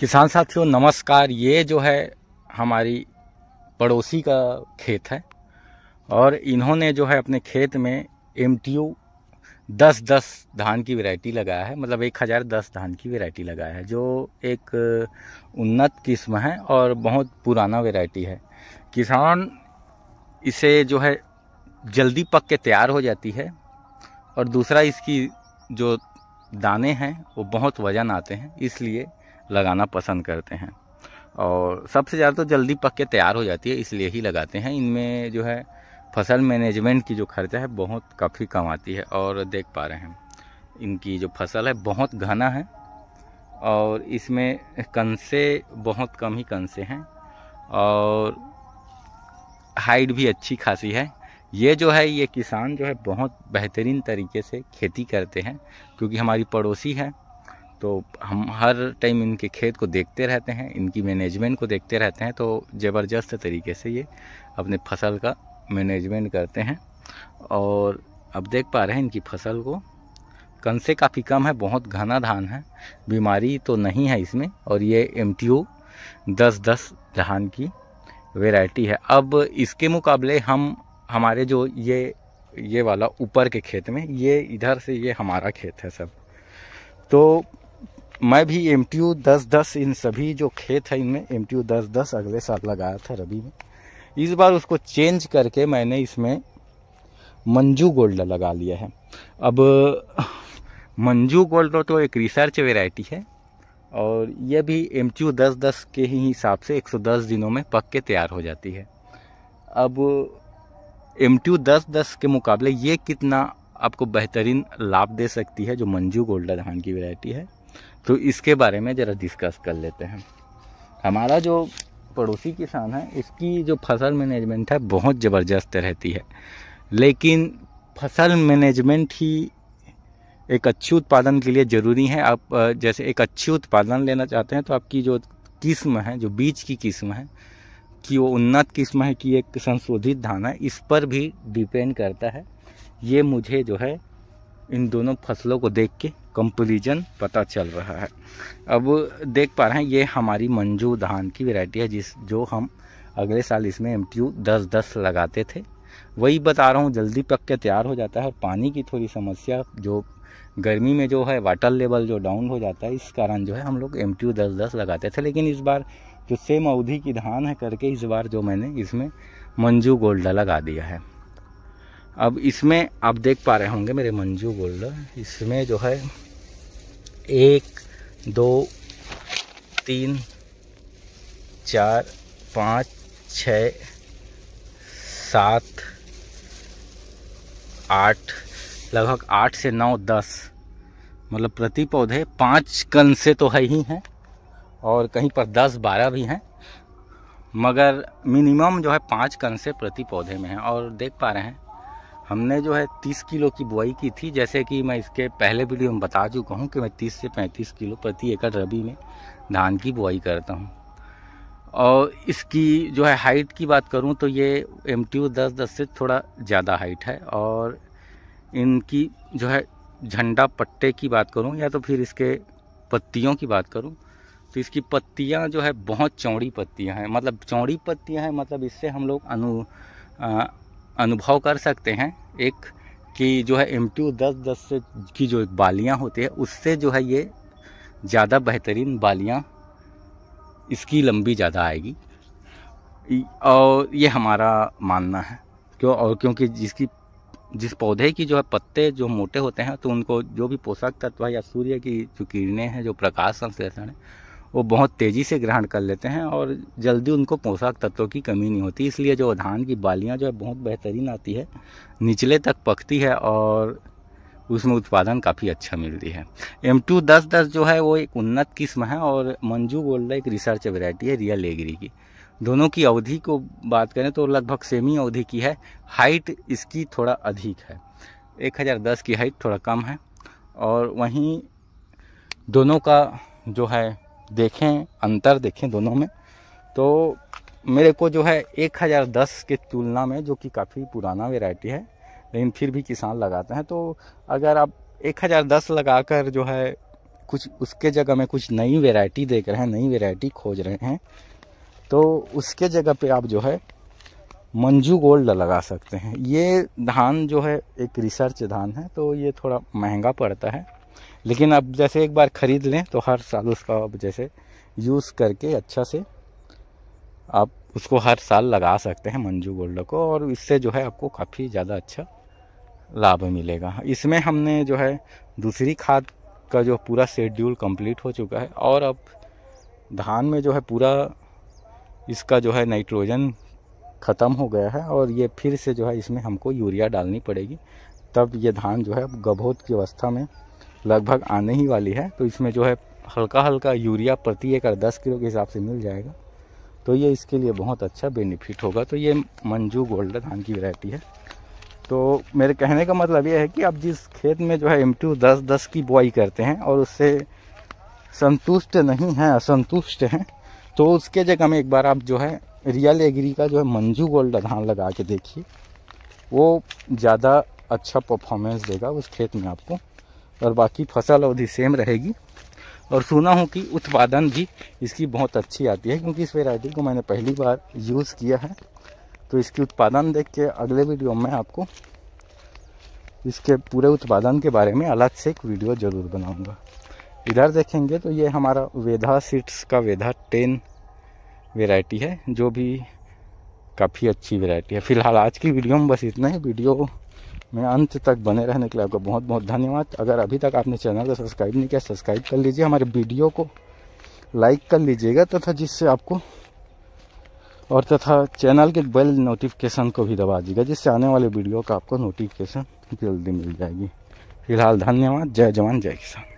किसान साथियों नमस्कार ये जो है हमारी पड़ोसी का खेत है और इन्होंने जो है अपने खेत में एम टी यू दस दस धान की वैरायटी लगाया है मतलब एक हज़ार दस धान की वैरायटी लगाया है जो एक उन्नत किस्म है और बहुत पुराना वैरायटी है किसान इसे जो है जल्दी पक के तैयार हो जाती है और दूसरा इसकी जो दाने हैं वो बहुत वजन आते हैं इसलिए लगाना पसंद करते हैं और सबसे ज़्यादा तो जल्दी पक के तैयार हो जाती है इसलिए ही लगाते हैं इनमें जो है फसल मैनेजमेंट की जो खर्चा है बहुत काफ़ी कम आती है और देख पा रहे हैं इनकी जो फसल है बहुत घना है और इसमें कंसे बहुत कम ही कंसे हैं और हाइट भी अच्छी खासी है ये जो है ये किसान जो है बहुत बेहतरीन तरीके से खेती करते हैं क्योंकि हमारी पड़ोसी है तो हम हर टाइम इनके खेत को देखते रहते हैं इनकी मैनेजमेंट को देखते रहते हैं तो ज़बरदस्त तरीके से ये अपने फसल का मैनेजमेंट करते हैं और अब देख पा रहे हैं इनकी फसल को कन से काफ़ी कम है बहुत घना धान है बीमारी तो नहीं है इसमें और ये एम टी ओ दस दस धान की वेराइटी है अब इसके मुकाबले हम हमारे जो ये ये वाला ऊपर के खेत में ये इधर से ये हमारा खेत है सब तो मैं भी एम टी यू दस दस इन सभी जो खेत है इनमें एम टी यू दस दस अगले साल लगाया था रबी में इस बार उसको चेंज करके मैंने इसमें मंजू गोल्ड लगा लिया है अब मंजू गोल्ड तो एक रिसर्च वेराइटी है और यह भी एम टी यू दस दस के ही हिसाब से एक सौ दस दिनों में पक के तैयार हो जाती है अब एम टी यू दस दस के मुकाबले ये कितना आपको बेहतरीन लाभ दे सकती है जो मंजू गोल्डा धान की वेराइटी है तो इसके बारे में ज़रा डिस्कस कर लेते हैं हमारा जो पड़ोसी किसान है उसकी जो फसल मैनेजमेंट है बहुत ज़बरदस्त रहती है लेकिन फसल मैनेजमेंट ही एक अच्छी उत्पादन के लिए ज़रूरी है आप जैसे एक अच्छी उत्पादन लेना चाहते हैं तो आपकी जो किस्म है जो बीज की किस्म है कि वो उन्नत किस्म है कि एक संशोधित धान है इस पर भी डिपेंड करता है ये मुझे जो है इन दोनों फसलों को देख के कंप्लीजन पता चल रहा है अब देख पा रहे हैं ये हमारी मंजू धान की वैरायटी है जिस जो हम अगले साल इसमें एम टी दस दस लगाते थे वही बता रहा हूँ जल्दी पक के तैयार हो जाता है और पानी की थोड़ी समस्या जो गर्मी में जो है वाटर लेवल जो डाउन हो जाता है इस कारण जो है हम लोग एम टी दस दस लगाते थे लेकिन इस बार जो सेम अवधि की धान है करके इस बार जो मैंने इसमें मंजू गोल्डा लगा दिया है अब इसमें आप देख पा रहे होंगे मेरे मंजू बोल रहे इसमें जो है एक दो तीन चार पाँच छ सात आठ लगभग आठ से नौ दस मतलब प्रति पौधे पाँच कन से तो है ही हैं और कहीं पर दस बारह भी हैं मगर मिनिमम जो है पाँच कन से प्रति पौधे में है और देख पा रहे हैं हमने जो है तीस किलो की बुआई की थी जैसे कि मैं इसके पहले वीडियो में बता चुका हूँ कि मैं तीस से पैंतीस किलो प्रति एकड़ रबी में धान की बुआई करता हूँ और इसकी जो है हाइट की बात करूँ तो ये एम टी दस दस से थोड़ा ज़्यादा हाइट है और इनकी जो है झंडा पट्टे की बात करूँ या तो फिर इसके पत्तियों की बात करूँ तो इसकी पत्तियाँ जो है बहुत चौड़ी पत्तियाँ हैं मतलब चौड़ी पत्तियाँ हैं मतलब इससे हम लोग अनु अनुभव कर सकते हैं एक कि जो है एम टू दस दस से की जो बालियाँ होती है उससे जो है ये ज़्यादा बेहतरीन बालियाँ इसकी लंबी ज़्यादा आएगी और ये हमारा मानना है क्यों और क्योंकि जिसकी जिस पौधे की जो है पत्ते जो मोटे होते हैं तो उनको जो भी पोषक तत्व या सूर्य की जो किरणें हैं जो प्रकाश संश्लेषण है वो बहुत तेज़ी से ग्रहण कर लेते हैं और जल्दी उनको पोषक तत्वों की कमी नहीं होती इसलिए जो धान की बालियाँ जो है बहुत बेहतरीन आती है निचले तक पकती है और उसमें उत्पादन काफ़ी अच्छा मिलती है एम टू दस दस जो है वो एक उन्नत किस्म है और मंजू गोल्डा एक रिसर्च वेराइटी है रियल एगरी की दोनों की अवधि को बात करें तो लगभग सेमी अवधि की है हाइट इसकी थोड़ा अधिक है एक की हाइट थोड़ा कम है और वहीं दोनों का जो है देखें अंतर देखें दोनों में तो मेरे को जो है एक हज़ार दस के तुलना में जो कि काफ़ी पुराना वेराइटी है लेकिन फिर भी किसान लगाते हैं तो अगर आप एक हज़ार दस लगा कर जो है कुछ उसके जगह में कुछ नई वेराइटी देख रहे हैं नई वेराइटी खोज रहे हैं तो उसके जगह पे आप जो है मंजू गोल्ड लगा सकते हैं ये धान जो है एक रिसर्च धान है तो ये थोड़ा महंगा पड़ता है लेकिन अब जैसे एक बार ख़रीद लें तो हर साल उसका अब जैसे यूज़ करके अच्छा से आप उसको हर साल लगा सकते हैं मंजू गोल्ड को और इससे जो है आपको काफ़ी ज़्यादा अच्छा लाभ मिलेगा इसमें हमने जो है दूसरी खाद का जो पूरा शेड्यूल कंप्लीट हो चुका है और अब धान में जो है पूरा इसका जो है नाइट्रोजन ख़त्म हो गया है और ये फिर से जो है इसमें हमको यूरिया डालनी पड़ेगी तब ये धान जो है गभोत की अवस्था में लगभग आने ही वाली है तो इसमें जो है हल्का हल्का यूरिया प्रति एकड़ दस किलो के हिसाब से मिल जाएगा तो ये इसके लिए बहुत अच्छा बेनिफिट होगा तो ये मंजू गोल्ड धान की वैरायटी है तो मेरे कहने का मतलब ये है कि आप जिस खेत में जो है एम टू दस दस की बुआई करते हैं और उससे संतुष्ट नहीं हैं असंतुष्ट हैं तो उसके जगह में एक बार आप जो है रियल एग्री का जो है मंजू गोल्ड धान लगा के देखिए वो ज़्यादा अच्छा परफॉर्मेंस देगा उस खेत में आपको और बाकी फसल अवधि सेम रहेगी और सुना हूँ कि उत्पादन भी इसकी बहुत अच्छी आती है क्योंकि इस वेराइटी को मैंने पहली बार यूज़ किया है तो इसकी उत्पादन देख के अगले वीडियो में आपको इसके पूरे उत्पादन के बारे में अलग से एक वीडियो ज़रूर बनाऊंगा इधर देखेंगे तो ये हमारा वेधा सीड्स का वेधा टेन वेराइटी है जो भी काफ़ी अच्छी वेराइटी है फ़िलहाल आज की वीडियो में बस इतना ही वीडियो मैं अंत तक बने रहने के लिए आपका बहुत बहुत धन्यवाद अगर अभी तक आपने चैनल को सब्सक्राइब नहीं किया सब्सक्राइब कर लीजिए हमारे वीडियो को लाइक कर लीजिएगा तथा जिससे आपको और तथा चैनल के बेल नोटिफिकेशन को भी दबा दीजिएगा जिससे आने वाले वीडियो का आपको नोटिफिकेशन जल्दी मिल जाएगी फिलहाल धन्यवाद जय जवान जय किसान